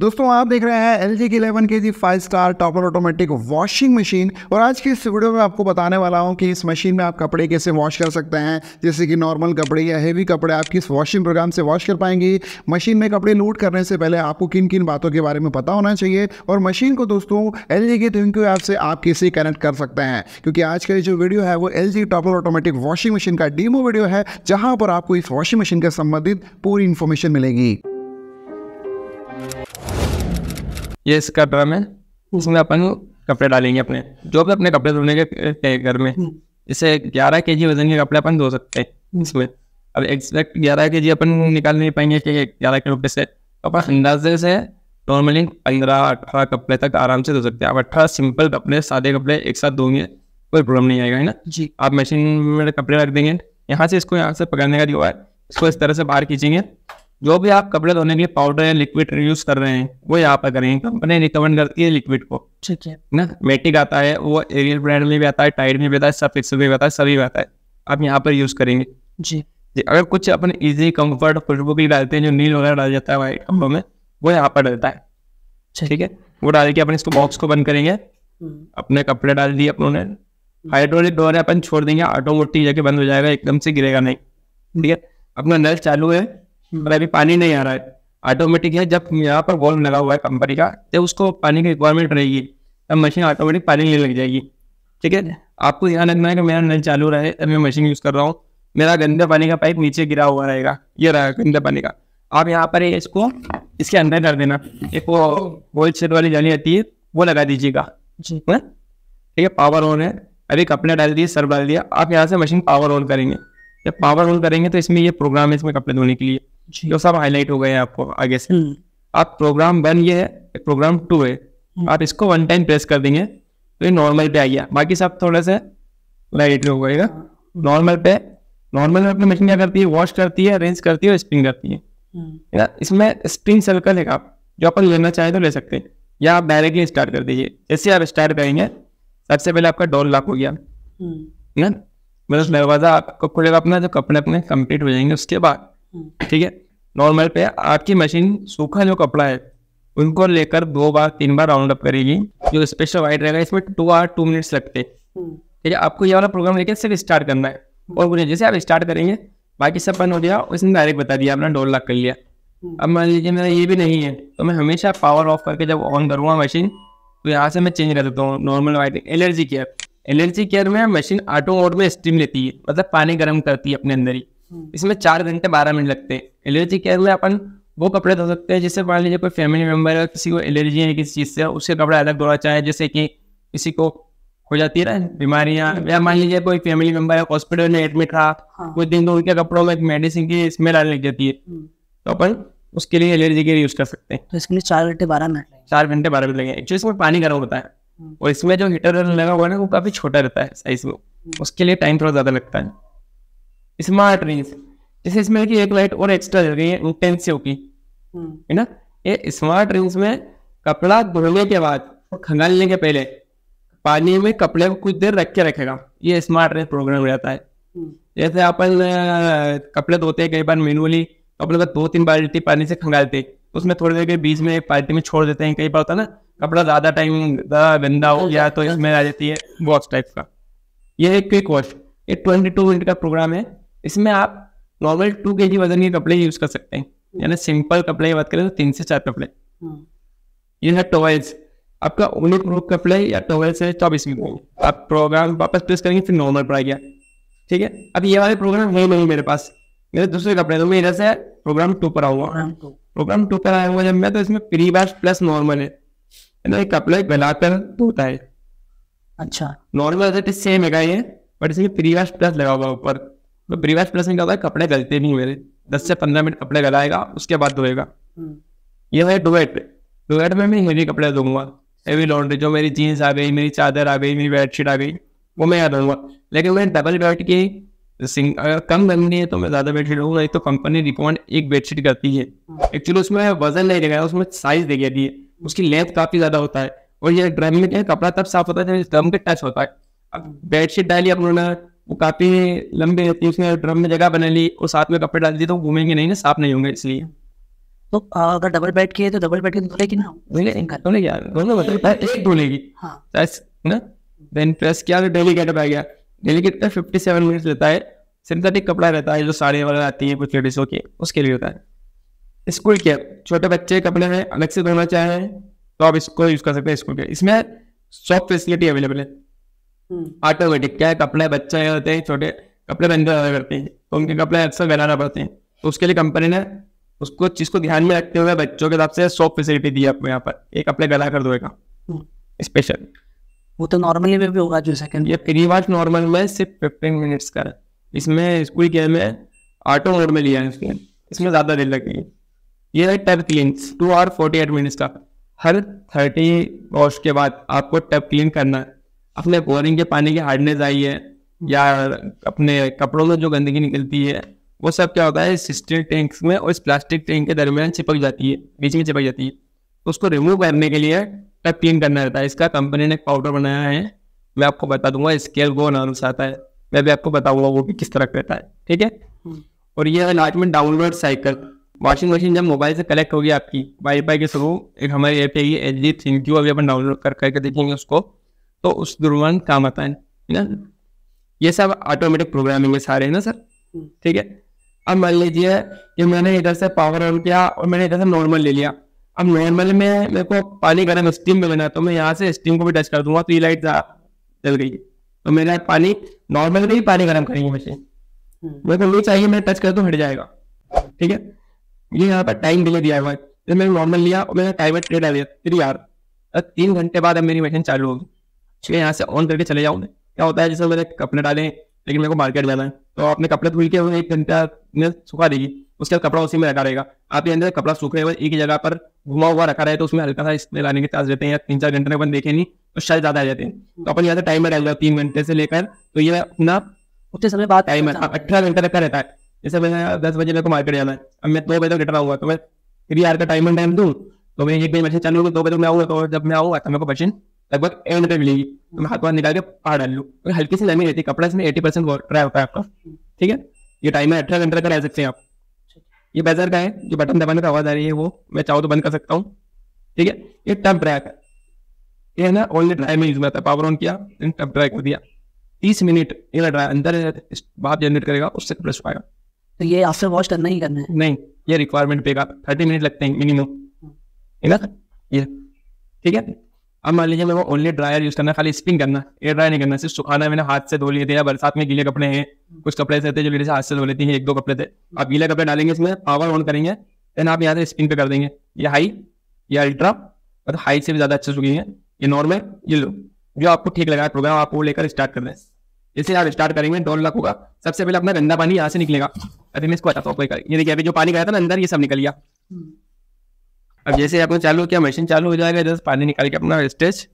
दोस्तों आप देख रहे हैं एल जी की इलेवन के G five star topper automatic washing machine और आज की इस वीडियो में आपको बताने वाला हूं कि इस मशीन में आप कपड़े कैसे वॉश कर सकते हैं जैसे कि नॉर्मल कपड़े या हेवी कपड़े आप किस वॉशिंग प्रोग्राम से वॉश कर पाएंगे मशीन में कपड़े लोड करने से पहले आपको किन किन बातों के बारे में पता होना चाहिए और मशीन को दोस्तों एल जी की थिंक ऐप से आप कैसे कनेक्ट कर सकते हैं क्योंकि आज का जो वीडियो है वो L G topper automatic washing machine का डीमो वीडियो है जहाँ पर आपको इस वॉशिंग मशीन के संबंधित पूरी इन्फॉर्मेशन मिलेगी ये इसका ड्रम है इसमें अपन कपड़े डालेंगे अपने जो भी अपने कपड़े धोने के घर में हम्म। इसे ग्यारह के जी वजन के कपड़े अपन धो सकते हैं इसमें अब एग्जैक्ट ग्यारह के जी अपन निकाल नहीं पाएंगे कि ग्यारह के रुपये से तो अपन अंदाजे से नॉर्मली पंद्रह अठारह कपड़े तक आराम से धो सकते हैं अब अठारह सिंपल कपड़े सादे कपड़े एक साथ धोएंगे कोई प्रॉब्लम नहीं आएगा है ना जी आप मशीन में कपड़े रख देंगे यहाँ से इसको यहाँ से पकड़ने का जो है इसको इस तरह से बाहर खींचेंगे जो भी आप कपड़े धोने के लिए पाउडर या लिक्विड यूज कर रहे हैं वो यहाँ पर करेंगे कंपनी रिकमेंड करती है लिक्विड को ठीक है ना मेटिक आता है वो एरियल ब्रांड में भी आता है टाइड में भी आता है सब फिक्सर में भी आता है सभी आता है आप यहाँ पर यूज करेंगे जी जी अगर कुछ अपन इजी कंफर्ट खुशबू की डालते हैं जो नील वगैरह डाल जाता है वाइट कम्बो में वो यहाँ पर डालता है ठीक है वो डाल के अपन इसको बॉक्स को बंद करेंगे हम्म। अपने कपड़े डाल दिए अपनों ने हाइड्रोलिक डोर है अपन छोड़ देंगे ऑटोमोटिक जाके बंद हो जाएगा एकदम से गिरेगा नहीं ठीक है अपना नल चालू है मेरा भी पानी नहीं आ रहा है ऑटोमेटिक है जब यहाँ पर वॉल्व लगा हुआ है कंपनी का तो उसको पानी की रिक्वायरमेंट रहेगी तब मशीन ऑटोमेटिक पानी लेने लग जाएगी ठीक है आपको ध्यान रखना है कि मेरा नल चालू रहे तब मैं मशीन यूज़ कर रहा हूँ मेरा गंदे पानी का पाइप नीचे गिरा हुआ रहेगा ये रहेगा गंदा पानी का आप यहाँ पर इसको इसके अंदर कर देना एक वो होल सेल वाली जाली आती है वो लगा दीजिएगा हाँ? ठीक है पावर ऑन है अभी कपड़े डाल दिए सर्व डाल दिया आप यहाँ से मशीन पावर ऑन करेंगे जब पावर ऑन करेंगे तो इसमें ये प्रोग्राम है इसमें कपड़े धोने के लिए जो सब हाईलाइट हो गए आपको आगे से हम्म। आप प्रोग्राम वन ये है प्रोग्राम टू है हम्म। आप इसको वन टाइम प्रेस कर देंगे तो ये नॉर्मल पे आ गया बाकी सब थोड़ा सा लाइट हो गएगा नॉर्मल हाँ। पे नॉर्मल में अपनी मशीन क्या करती है वॉश करती है अरेंज करती है और स्प्रिंग करती है हम्म। इसमें स्प्रिंग सर्कल है आप जो अपन लेना चाहें तो ले सकते हैं या आप डायरेक्टली स्टार्ट कर दीजिए जैसे आप स्टार्ट करेंगे सबसे पहले आपका डॉल लॉक हो गया ना मतलब दरवाज़ा आपको खुलेगा अपना जो कपड़े अपने कंप्लीट हो जाएंगे उसके बाद ठीक है नॉर्मल पे आपकी मशीन सूखा जो कपड़ा है उनको लेकर दो बार तीन बार राउंड अप करेगी जो स्पेशल वाइट रहेगा इसमें टू आवर टू मिनट्स लगते हम्म। ठीक है आपको ये वाला प्रोग्राम लेकर सिर्फ स्टार्ट करना है और बोले जैसे आप स्टार्ट करेंगे बाकी सब बंद हो गया उसने डायरेक्ट बता दिया आपने डोर लॉक कर लिया हम्म। अब मान लीजिए मेरा ये भी नहीं है तो मैं हमेशा पावर ऑफ करके जब ऑन करूँगा मशीन तो यहाँ से मैं चेंज कर देता हूँ normal white allergy care allergy care में मशीन ऑटो मोड में स्टीम लेती है मतलब पानी गर्म करती है अपने अंदर ही हम्म। इसमें चार घंटे बारह मिनट लगते हैं एलर्जी केयर में अपन वो कपड़े धो सकते हैं जैसे मान लीजिए कोई फैमिली मेम्बर है किसी को एलर्जी है किसी चीज़ से उसके कपड़े अलग धोना चाहे जैसे कि किसी को हो जाती है ना बीमारियां हम्म। या मान लीजिए कोई फैमिली मेम्बर है हॉस्पिटल में एडमिट रहा हाँ। कुछ दिन तो उनके कपड़ों में मेडिसिन की स्मेल आने लग जाती है हम्म। तो अपन उसके लिए एलर्जी केयर यूज कर सकते हैं तो इसके लिए चार घंटे बारह मिनट चार घंटे बारह मिनट लगे एक्चुअली इसमें पानी गर्म होता है और इसमें जो हीटर लगा हुआ है ना वो काफी छोटा रहता है साइज में उसके लिए टाइम थोड़ा ज्यादा लगता है स्मार्ट रेंज जैसे इसमें कि एक लाइट और एक्स्ट्रा जल गई है इंटेंसिव की हम्म। है ना ये स्मार्ट रिंग्स में कपड़ा धोने के बाद और खंगालने के पहले पानी में कपड़े को कुछ देर रख के रखेगा ये स्मार्ट रिंग प्रोग्राम हो जाता है हम्म। जैसे अपन कपड़े धोते हैं कई बार मेनुअली अपने का दो तीन बाल्टी पानी से खंगालते उसमें थोड़ी देर के बीच में एक बाल्टी में छोड़ देते हैं कई बार होता है ना कपड़ा ज्यादा टाइम ज्यादा गंदा हो गया तो इसमें आ जाती है वॉश टाइप का ये एक क्विक वॉश ये ट्वेंटी टू मिनट का प्रोग्राम है इसमें आप नॉर्मल टू के जी वजन के कपड़े यूज कर सकते हैं यानी सिंपल कपड़े की बात करें तो तीन से चार कपड़े हाँ। ये है टॉयल्स आपका ओनली प्रूफ कपड़े या टॉयल्स है तो आप इसमें आप प्रोग्राम वापस प्रेस करेंगे फिर नॉर्मल पड़ा गया ठीक है अब ये वाले प्रोग्राम है नहीं मेरे पास मेरे दूसरे कपड़े तो मैं इधर से प्रोग्राम टू पर आऊंगा प्रोग्राम टू पर आया हुआ जब मैं तो इसमें प्री बैच प्लस नॉर्मल है ना कपड़े गला पर होता है अच्छा नॉर्मल सेम तो है ये बट इसमें प्री बैच प्लस लगा हुआ ऊपर तो प्लस में क्या होता है कपड़े गलते नहीं मेरे दस से पंद्रह मिनट कपड़े गलाएगा उसके बाद धोएगा हम्म। ये है डुएट डुएट में मैं हेवी कपड़े धोऊंगा हेवी लॉन्ड्री जो मेरी जीन्स आ गई मेरी चादर आ गई मेरी बेडशीट आ गई वो मैं याद रहूँगा लेकिन मैं डबल बेड की अगर कम कंपनी है तो मैं ज़्यादा बेडशीट रहूँगा एक तो कंपनी रिकमेंड एक बेडशीट करती है एक्चुअली हम्म। उसमें वजन नहीं लगाया उसमें साइज दे गया उसकी लेंथ काफ़ी ज़्यादा होता है और ये ड्रम में क्या कपड़ा तब साफ होता है जब ड्रम के टच होता है अब बेडशीट डाली अपना वो काफ़ी लंबी रहती है उसने ड्रम में जगह बना ली और साथ में कपड़े डाल दिए तो घूमेंगे नहीं ना साफ नहीं होंगे इसलिए तो अगर डबल बेड की है तो डबल बेड की धुलेगी ना धुलेगी मतलब हाँ। एक धुलेगी हाँ। ना देन प्रेस किया तो डेली गेटअप आ गया delicate fifty seven minutes लेता है सिंथेटिक कपड़ा रहता है जो साड़ी वगैरह आती है कुछ लेडीज़ों के उसके लिए होता है स्कूल के छोटे बच्चे कपड़े में अलग से धोना चाहें तो आप इसको यूज़ कर सकते हैं स्कूल के इसमें सॉफ्ट फैसिलिटी अवेलेबल है ऑटोमेटिक हम्म। क्या है कपड़े बच्चे होते हैं छोटे कपड़े पहनते ज्यादा करते हैं तो उनके कपड़े अक्सर बनाना पड़ते हैं तो उसके लिए कंपनी ने उसको चीज को ध्यान में रखते हुए बच्चों के हिसाब से सॉफ्ट फैसिलिटी दी आपको यहाँ पर एक कपड़े गला कर दोएगा स्पेशल हम्म। वो तो नॉर्मली में भी होगा जो सेकंड ये फ्री वाच नॉर्मल में सिर्फ फिफ्टीन मिनट्स का है इसमें स्कूल के में ऑटो मोड में लिया है इसमें इसमें ज़्यादा देर लगेगी ये है tub clean two hour forty eight minutes का हर थर्टी वॉश के बाद आपको टब क्लीन करना है अपने बोरिंग के पानी की हार्डनेस आई है या अपने कपड़ों में जो गंदगी निकलती है वो सब क्या होता है स्टील टैंक्स में और इस प्लास्टिक टैंक के दरमियान चिपक जाती है बीच में चिपक जाती है तो उसको रिमूव करने के लिए टप क्लीन करना रहता है इसका कंपनी ने एक पाउडर बनाया है मैं आपको बता दूंगा स्केल वो अनाउंस आता है मैं भी आपको बताऊंगा वो भी किस तरह रहता है ठीक है हम्म। और यह है डाउनलोड साइकिल वॉशिंग मशीन जब मोबाइल से कलेक्ट होगी आपकी वाईफाई के थ्रू एक हमारी ऐप है एच डी थिंक यू अभी अपन डाउनलोड कर करके देखेंगे उसको तो उस दौरान काम आता है ना ये सब ऑटोमेटिक प्रोग्रामिंग में सारे है ना सर हम्म। ठीक है अब मान लीजिए कि मैंने इधर से पावर ऑन किया और मैंने इधर से नॉर्मल ले लिया अब नॉर्मल में मेरे को पानी गर्म स्टीम में बना तो मैं यहाँ से स्टीम को भी टच कर दूंगा तो ये लाइट जल गई तो मेरा पानी नॉर्मल में ही पानी गर्म करेंगे मशीन हम्म। मेरे को लू चाहिए मैं टच कर दूँ हट जाएगा ठीक है ये यहाँ पर टाइम डिले दिया हुआ है तो मैंने नॉर्मल लिया और मैंने टाइम डिले डाल दिया फिर यार तीन घंटे बाद अब मेरी मशीन चालू होगी ठीक है यहाँ से ऑन करके चले जाओ क्या होता है जैसे मैंने कपड़े डाले लेकिन मेरे को मार्केट जाना है तो आपने कपड़े धुल के एक घंटा में सुखा देगी उसके बाद कपड़ा उसी में रखा रहेगा आप अंदर कपड़ा सूखे हुए एक जगह पर घुमा हुआ रखा रहे तो उसमें हल्का सा इसमें लाने के चांस रहते हैं या तीन चार घंटे अपन देखे नहीं तो शायद ज्यादा आ जाते हैं तो अपन यहाँ से टाइम डाल जाओ तीन घंटे से लेकर तो ये अपना उतने समय बाद टाइम है अठारह घंटे रखा रहता है जैसे मैं दस बजे मेरे को मार्केट जाना है अब मैं दो बजे तक रिटर्न आऊंगा तो मैं थ्री आर का टाइम एंड टाइम दूँ तो मैं एक बजे मैसेज चालू होगा दो बजे मैं आऊंगा तो जब मैं आऊँगा तो मेरे को बचिन लगभग एंड पे मिलेगी तुम हाथ बाहर निकाल के पहाड़ डाल लो अगर हल्की सी नमी रहती है कपड़ा इसमें एटी परसेंट ड्राई होता है आपका ठीक है ये टाइमर अठारह घंटे का रह सकते हैं आप ये बेजर का है जो बटन दबाने का आवाज आ रही है वो मैं चाहूँ तो बंद कर सकता हूँ ठीक है ये टब ड्रैक है ये है ना ओनली ड्राई में यूज में आता है पावर ऑन किया टब ड्राई कर दिया तीस मिनट ये ड्राई अंदर भाप जनरेट करेगा उससे प्रेस पाएगा तो ये आफ्टर वॉश करना ही करना है नहीं ये रिक्वायरमेंट पेगा थर्टी मिनट लगते हैं मिनिमम है ना ये ठीक है अब मान लीजिए मेरे को ओनली ड्रायर यूज करना खाली स्पिन करना एयर ड्राई नहीं करना सिर्फ सुखाना मैंने हाथ से धो लिए थे या बरसात में गीले कपड़े हैं कुछ कपड़े ऐसे थे जो गीले से हाथ से धो लेते हैं एक दो कपड़े थे आप गीले कपड़े डालेंगे इसमें पावर ऑन करेंगे देन आप यहाँ से स्पिन पे कर देंगे ये हाई ये अल्ट्रा और हाई से भी ज्यादा अच्छे सुखेंगे ये नॉर्मल ये लो जो आपको ठीक लगा प्रोग्राम आप वो लेकर स्टार्ट कर दें जैसे आप स्टार्ट करेंगे डॉल लाख होगा सबसे पहले अपना गंदा पानी यहाँ से निकलेगा अभी मैं इसको बताता अच्छा हूँ ये देखिए अभी जो पानी गया था ना अंदर ये सब निकल गया हम्म। अब जैसे आपने चालू किया मशीन चालू हो जाएगा जैसे पानी निकाल के अपना स्टेज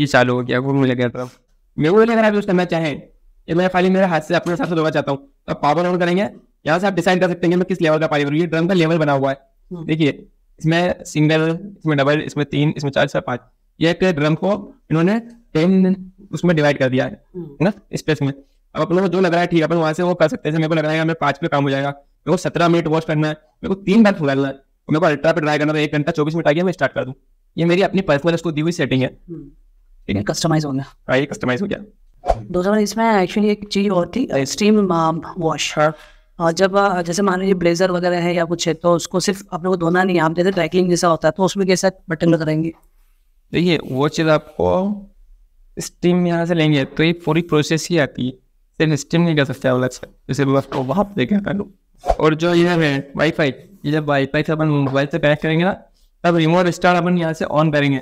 ये चालू हो गया घूमने लग गया था मेरे को अगर आप यूज़ करना ये मैं खाली मेरे हाथ से अपने हिसाब से धोना चाहता हूँ तो आप पावर ऑन करेंगे यहाँ से आप डिसाइड कर सकते हैं मैं किस लेवल का पानी भरूँ ये ड्रम का लेवल बना हुआ है हम्म। देखिए इसमें सिंगल इसमें डबल इसमें तीन इसमें चार इसमें पाँच ये एक ड्रम को इन्होंने टेन उसमें डिवाइड कर दिया है हम्म। ना स्पेस में अब अपने को जो लग रहा है ठीक है अपन वहाँ से वो कर सकते हैं मेरे को लग रहा है हमें पाँच पे काम हो जाएगा मेरे को सत्रह मिनट वॉश करना है मेरे को तीन बार फुला है मेरे को अल्ट्रा पे ड्राई करना था तो एक घंटा चौबीस मिनट आ गया मैं स्टार्ट कर दूँ ये मेरी अपनी पर्सनल उसको दी हुई सेटिंग है हम्म। ठीक है कस्टमाइज हो गया हाँ ये कस्टमाइज हो गया दोस्तों इसमें एक्चुअली एक चीज़ और थी स्टीम वॉश और जब uh, जैसे मान लीजिए ब्लेजर वगैरह है या कुछ है तो उसको सिर्फ अपने को धोना नहीं है आप जैसे ट्रैकिंग जैसा होता है तो उसमें कैसा बटन लगाएंगे देखिए वो चीज़ आपको स्टीम यहाँ से लेंगे तो ये पूरी प्रोसेस ही आती है सिर्फ स्टीम नहीं कर सकते अलग से जैसे वहाँ पर देखें और जो ये है वाईफाई ये जब वाईफाई से अपन मोबाइल से पैक करेंगे ना तब रिमोट स्टार अपन यहाँ से ऑन करेंगे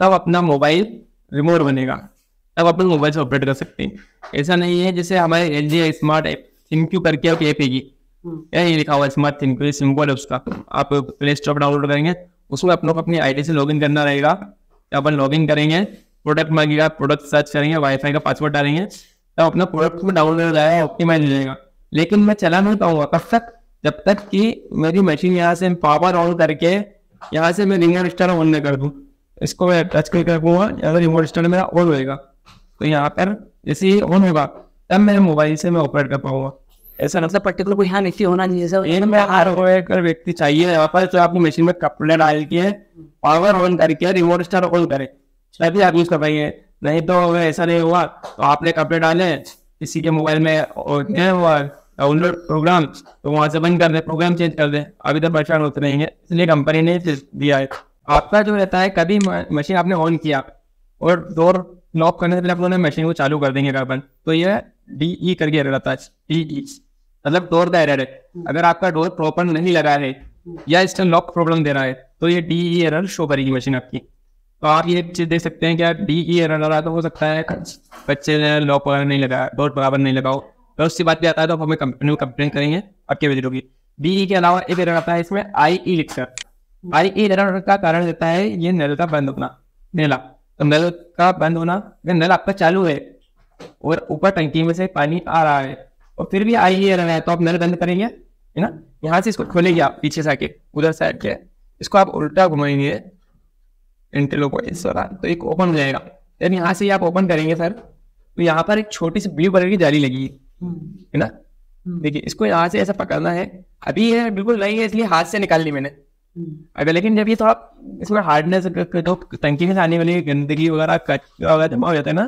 तब अपना मोबाइल रिमोट बनेगा तब अपन मोबाइल से ऑपरेट कर सकते हैं ऐसा नहीं है जैसे हमारे L G smart app ThinQ करके आप ऐप है यही लिखा हुआ स्मार्ट थिंक्यू सिम है उसका आप प्ले स्टोर डाउनलोड करेंगे उसमें आप लोग अपनी आईडी से लॉगिन करना रहेगा अपन लॉगिन करेंगे प्रोडक्ट मांगेगा प्रोडक्ट सर्च करेंगे वाईफाई का पासवर्ड डालेंगे तब अपना प्रोडक्ट में डाउनलोड हो जाएगा ऑप्टिमाइज हो जाएगा लेकिन मैं चला नहीं पाऊंगा कब तक जब तक कि मेरी मशीन यहाँ से पावर ऑन करके यहाँ से मैं रिमोट स्टार ऑन नहीं कर दूँ इसको मैं टच कर रखूँगा या तो रिमोट स्टार मेरा ऑन होएगा तो यहाँ पर जैसे ही ऑन होगा तब मेरे मोबाइल से मैं ऑपरेट कर पाऊंगा ऐसा मतलब पर्टिकुलर कोई यहाँ नीचे होना नहीं है इन मैं हर वो एक व्यक्ति चाहिए यहाँ पर जो आपको मशीन में कपड़े डाल के पावर ऑन करके रिमोट स्टार ऑन करे तभी आप यूज कर पाएंगे नहीं तो ऐसा नहीं हुआ तो आपने कपड़े डाले किसी के मोबाइल में और डाउनलोड प्रोग्राम तो वहाँ से बंद कर दें प्रोग्राम चेंज कर दें अभी तक तो परेशान होते रहेंगे इसलिए कंपनी ने दिया है आपका जो रहता है कभी मशीन आपने ऑन किया और डोर लॉक करने से पहले आप उन्होंने मशीन को चालू कर देंगे कार्बन तो यह डी ई करके एरर आता है डी ई e, मतलब डोर का एरर है अगर आपका डोर प्रॉपर नहीं लगा है या इस लॉक प्रॉब्लम दे रहा है तो ये डी ई एरर शो करेगी मशीन आपकी तो आप ये चीज देख सकते हैं कि डी ई एरर आ रहा है तो हो सकता है बच्चे ने लॉक वगैरह नहीं लगाया डोर बराबर नहीं लगाओ मैं उसकी बात भी आता है तो हमें कंपनी में कंप्लेन करेंगे अब क्या विजिट होगी बी के अलावा एक एरर आता है इसमें आई ई e लिखकर आई ई एरर का कारण देता है ये नल का बंद होना नला तो नल का बंद होना अगर नल आपका चालू है और ऊपर टंकी में से पानी आ रहा है और फिर भी आई ई एरर है तो आप नल बंद करेंगे है ना यहाँ से इसको खोलेंगे आप पीछे से आके उधर से आके इसको आप उल्टा घुमाएंगे को इस दौरान तो एक ओपन हो जाएगा यानी यहाँ से आप ओपन करेंगे सर तो यहाँ पर एक छोटी सी ब्लू कलर की जाली लगी है है ना देखिए इसको यहाँ से ऐसा पकड़ना है अभी ये बिल्कुल नहीं है इसलिए हाथ से निकाल ली मैंने हम्म। अगर लेकिन जब ये थोड़ा इसमें हार्डनेस तो टंकी में आने वाली गंदगी वगैरह कचरा वगैरह जमा हो जाता है ना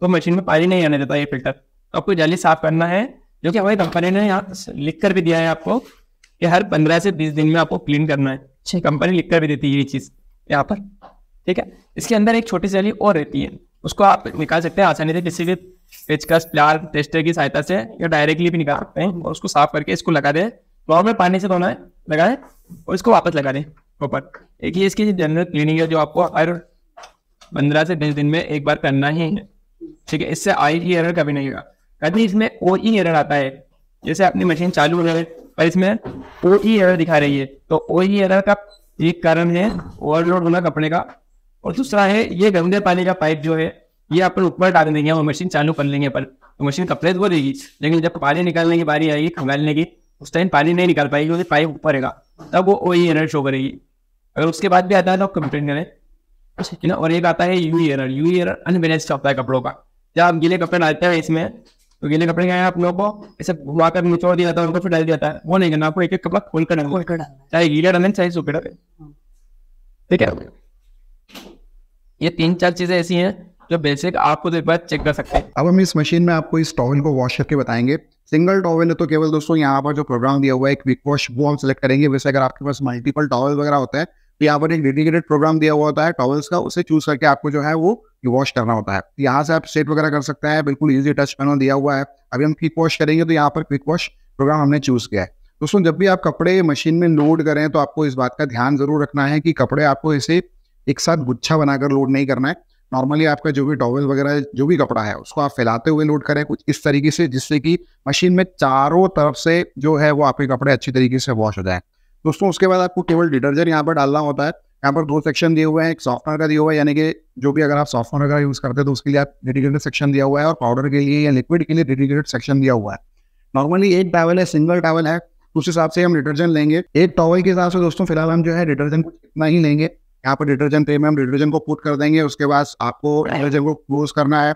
तो मशीन में पानी नहीं आने देता ये फिल्टर तो आपको जल्दी साफ करना है जो कि हमारी कंपनी ने यहाँ लिख कर भी दिया है आपको कि हर पंद्रह से बीस दिन में आपको क्लीन करना है कंपनी लिख कर भी देती है ये चीज़ यहाँ पर ठीक है इसके अंदर एक छोटी सी वाली और रहती है उसको आप निकाल सकते हैं आसानी से किसी भी पेचकस प्लार टेस्टर की सहायता से या डायरेक्टली भी निकाल सकते हैं और उसको साफ करके इसको लगा दे नॉर्मल पानी से धोना है लगाए और इसको वापस लगा दें प्रॉपर एक ही इसकी जनरल क्लीनिंग है जो आपको हर पंद्रह से बीस दिन में एक बार करना ही है ठीक है इससे आई ही एरर कभी नहीं होगा कभी इसमें ओ ई एरर आता है जैसे अपनी मशीन चालू हो जाए पर इसमें ओ ई एरर दिखा रही है तो ओ ई एरर का एक कारण है ओवरलोड होना कपड़े का और दूसरा है ये गंदे पानी का पाइप जो है ये अपन ऊपर डाल देंगे वो मशीन चालू कर लेंगे अपन तो मशीन कपड़े धो देगी लेकिन जब पानी निकालने की बारी आएगी खंगालने की उस टाइम पानी नहीं निकाल पाएगी क्योंकि पाइप ऊपर रहेगा तब वो वही एनर शो करेगी अगर उसके बाद भी आता है तो आप कंप्लेन करें ठीक है ना और एक आता है U error U error unbalance होता है कपड़ों का जब आप गीले कपड़े डालते हैं इसमें तो गीले कपड़े क्या है आप लोगों को ऐसे घुमा कर निचोड़ दिया जाता है उनको फिर डाल दिया जाता है वो नहीं करना आपको एक एक कपड़ा खोल कर खोल चाहे गीले डालें चाहे सूखे डालें हाँ। ठीक है ये तीन चार चीजें ऐसी हैं जो बेसिक आपको तो एक बार चेक कर सकते हैं अब हम इस मशीन में आपको इस टॉवल को वॉश करके बताएंगे सिंगल टॉवल है तो केवल दोस्तों यहाँ पर जो प्रोग्राम दिया हुआ है एक विक वॉश वो हम सेलेक्ट करेंगे वैसे अगर आपके पास मल्टीपल टॉवल वगैरह होता है तो यहाँ पर एक डेडिकेटेड प्रोग्राम दिया हुआ होता है टॉवल्स का उसे चूज करके आपको जो है वो वॉश करना होता है तो यहाँ से आप सेट वगैरह कर सकते हैं बिल्कुल ईजी टच पैनल दिया हुआ है अभी हम क्विक वॉश करेंगे तो यहाँ पर क्विक वॉश प्रोग्राम हमने चूज किया है दोस्तों जब भी आप कपड़े मशीन में लोड करें तो आपको इस बात का ध्यान जरूर रखना है कि कपड़े आपको इसे एक साथ गुच्छा बनाकर लोड नहीं करना है नॉर्मली आपका जो भी टॉवल वगैरह जो भी कपड़ा है उसको आप फैलाते हुए लोड करें कुछ इस तरीके से जिससे कि मशीन में चारों तरफ से जो है वो आपके कपड़े अच्छी तरीके से वॉश हो जाए दोस्तों उसके बाद आपको केवल डिटर्जेंट यहाँ पर डालना होता है यहाँ पर दो सेक्शन दिए हुए हैं एक सॉफ्टवेयर का दिया हुआ है यानी कि जो भी अगर आप सॉफ्टवेयर का यूज़ करते हैं तो उसके लिए आप डेडिकेटेड सेक्शन दिया हुआ है और पाउडर के लिए या लिक्विड के लिए डेडिकेटेड सेक्शन दिया हुआ है नॉर्मली एक टावल है सिंगल टावल है उस हिसाब से हम डिटर्जेंट लेंगे एक टॉवल के हिसाब से दोस्तों फिलहाल हम जो है डिटर्जेंट कुछ इतना ही लेंगे यहाँ पर डिटर्जेंट ट्रे में हम डिटर्जेंट को पुट कर देंगे उसके बाद आपको डिटर्जेंट को क्लोज करना है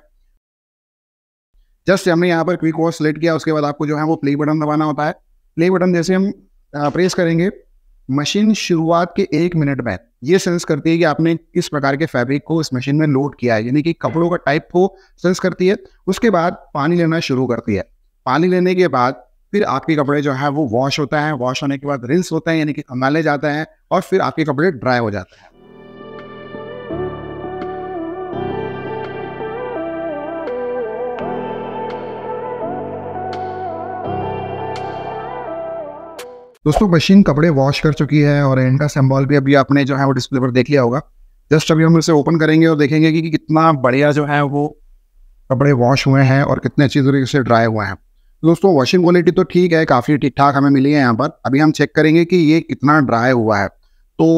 जस्ट हमने यहाँ पर क्विक वॉश सेलेक्ट किया उसके बाद आपको जो है वो प्ले बटन दबाना होता है प्ले बटन जैसे हम प्रेस करेंगे मशीन शुरुआत के एक मिनट में ये सेंस करती है कि आपने किस प्रकार के फैब्रिक को इस मशीन में लोड किया है यानी कि कपड़ों का टाइप को सेंस करती है उसके बाद पानी लेना शुरू करती है पानी लेने के बाद फिर आपके कपड़े जो है वो वॉश होता है वॉश होने के बाद रिंस होता है यानी कि नाले जाता है और फिर आपके कपड़े ड्राई हो जाते हैं दोस्तों मशीन कपड़े वॉश कर चुकी है और एंड का भी अभी आपने जो है वो डिस्प्ले पर देख लिया होगा जस्ट अभी हम इसे ओपन करेंगे और देखेंगे कि, कितना बढ़िया जो है वो कपड़े वॉश हुए हैं और कितने अच्छी तरीके से ड्राई हुए हैं दोस्तों वॉशिंग क्वालिटी तो ठीक है काफ़ी ठीक ठाक हमें मिली है यहाँ पर अभी हम चेक करेंगे कि ये कितना ड्राई हुआ है तो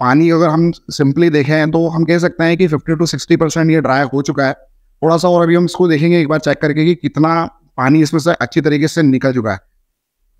पानी अगर हम सिंपली देखें तो हम कह सकते हैं कि फिफ्टी टू सिक्सटी परसेंट ये ड्राई हो चुका है थोड़ा सा और अभी हम इसको देखेंगे एक बार चेक करके कि कितना पानी इसमें से अच्छी तरीके से निकल चुका है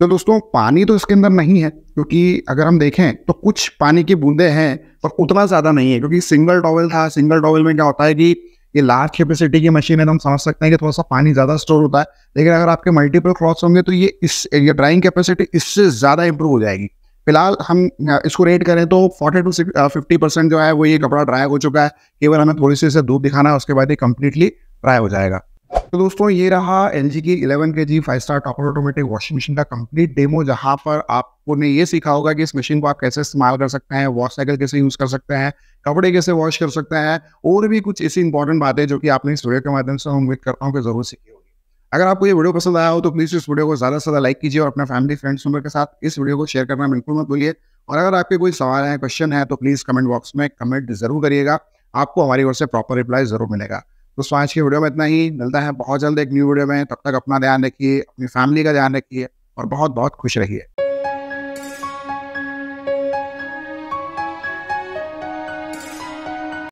तो दोस्तों पानी तो इसके अंदर नहीं है क्योंकि अगर हम देखें तो कुछ पानी की बूंदे हैं पर उतना ज़्यादा नहीं है क्योंकि सिंगल टॉवल था सिंगल टॉवल में क्या होता है कि ये लार्ज कैपेसिटी की मशीन है तो हम समझ सकते हैं कि थोड़ा सा पानी ज़्यादा स्टोर होता है लेकिन अगर आपके मल्टीपल क्रॉप्स होंगे तो ये इस ये ड्राइंग कैपेसिटी इससे ज़्यादा इंप्रूव हो जाएगी फिलहाल हम इसको रेट करें तो फोर्टी टू फिफ्टी परसेंट जो है वो ये कपड़ा ड्राई हो चुका है केवल हमें थोड़ी सी इसे धूप दिखाना है उसके बाद ये कंप्लीटली ड्राई हो जाएगा तो दोस्तों ये रहा एल की इलेवन के G five star topper automatic washing machine का कंप्लीट डेमो जहां पर आपको ने ये सीखा होगा कि इस मशीन को आप कैसे इस्तेमाल कर सकते हैं वॉश साइकिल कैसे यूज कर सकते हैं कपड़े कैसे वॉश कर सकते हैं और भी कुछ ऐसी इंपॉर्टेंट बातें जो कि आपने इस वीडियो के माध्यम से उम्मीद करता हूँ कि जरूर सीखी होगी अगर आपको ये वीडियो पसंद आया हो तो प्लीज इस वीडियो को ज्यादा से ज्यादा लाइक कीजिए और अपने फैमिली फ्रेंड्स मेंबर के साथ इस वीडियो को शेयर करना बिल्कुल मत भूलिए और अगर आपके कोई सवाल है क्वेश्चन है तो प्लीज कमेंट बॉक्स में कमेंट जरूर करिएगा आपको हमारी ओर से प्रॉपर रिप्लाई जरूर मिलेगा दोस्तों आज की वीडियो में इतना ही मिलता है बहुत जल्द एक न्यू वीडियो में तब तक अपना ध्यान रखिए अपनी फैमिली का ध्यान रखिए और बहुत बहुत खुश रहिए